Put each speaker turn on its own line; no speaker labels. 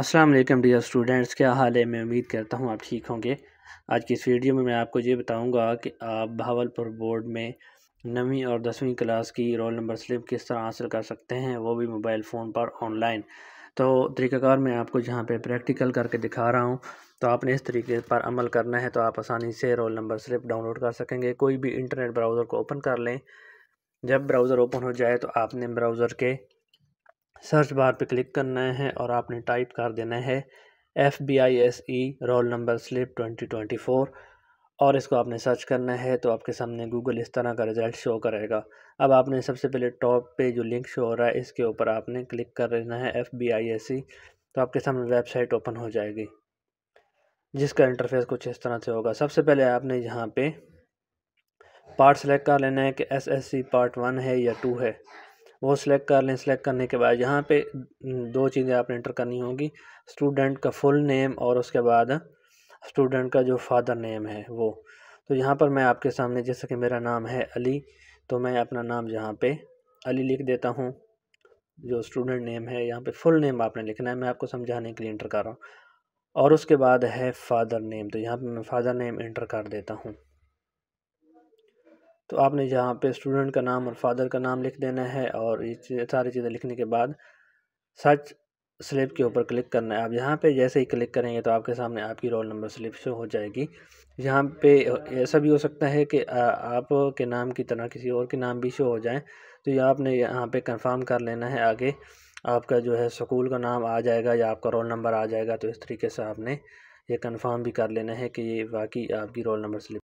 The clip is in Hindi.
अस्सलाम वालेकुम डियर स्टूडेंट्स क्या हाल है मैं उम्मीद करता हूँ आप ठीक होंगे आज की इस वीडियो में मैं आपको ये बताऊँगा कि आप भावलपुर बोर्ड में नवीं और दसवीं क्लास की रोल नंबर स्लिप किस तरह हासिल कर सकते हैं वो भी मोबाइल फ़ोन पर ऑनलाइन तो तरीक़ाकार मैं आपको जहाँ पे प्रैक्टिकल करके दिखा रहा हूँ तो आपने इस तरीके पर अमल करना है तो आप आसानी से रोल नंबर स्लिप डाउनलोड कर सकेंगे कोई भी इंटरनेट ब्राउज़र को ओपन कर लें जब ब्राउज़र ओपन हो जाए तो आपने ब्राउज़र के सर्च बार पे क्लिक करना है और आपने टाइप कर देना है F B I S E roll number slip twenty twenty four और इसको आपने सर्च करना है तो आपके सामने गूगल इस तरह का रिज़ल्ट शो करेगा अब आपने सबसे पहले टॉप पे जो लिंक शो हो रहा है इसके ऊपर आपने क्लिक कर लेना है F B I S E तो आपके सामने वेबसाइट ओपन हो जाएगी जिसका इंटरफेस कुछ इस तरह से होगा सबसे पहले आपने यहाँ पे पार्ट सेलेक्ट कर लेना है कि S S C part one है या टू है वो सिलेक्ट कर लें सिलेक्ट करने के बाद यहाँ पे हम्म, दो चीज़ें आपने इंटर करनी होगी स्टूडेंट का फुल नेम और उसके बाद स्टूडेंट का जो फादर नेम है वो तो यहाँ पर मैं आपके सामने जैसे कि मेरा नाम है अली तो मैं अपना नाम यहाँ पे अली लिख देता हूँ जो स्टूडेंट नेम है यहाँ पे फुल नेम आपने लिखना है मैं आपको समझाने के लिए इंटर कर रहा हूँ और उसके बाद है फादर नेम तो यहाँ पर मैं फादर नेम इंटर कर देता हूँ तो आपने यहाँ पे स्टूडेंट का नाम और फादर का नाम लिख देना है और ये चीज़, सारी चीज़ें लिखने के बाद सर्च स्लिप के ऊपर क्लिक करना है आप यहाँ पे जैसे ही क्लिक करेंगे तो आपके सामने आपकी रोल नंबर स्लिप शो हो जाएगी यहाँ पे ऐसा भी हो सकता है कि आपके नाम की तरह किसी और के नाम भी शो हो जाए तो ये आपने यहाँ पे कंफर्म कर लेना है आगे आपका जो है स्कूल का नाम आ जाएगा या आपका रोल नंबर आ जाएगा तो इस तरीके से आपने ये कन्फर्म भी कर लेना है कि ये बाकी आपकी रोल नंबर स्लिप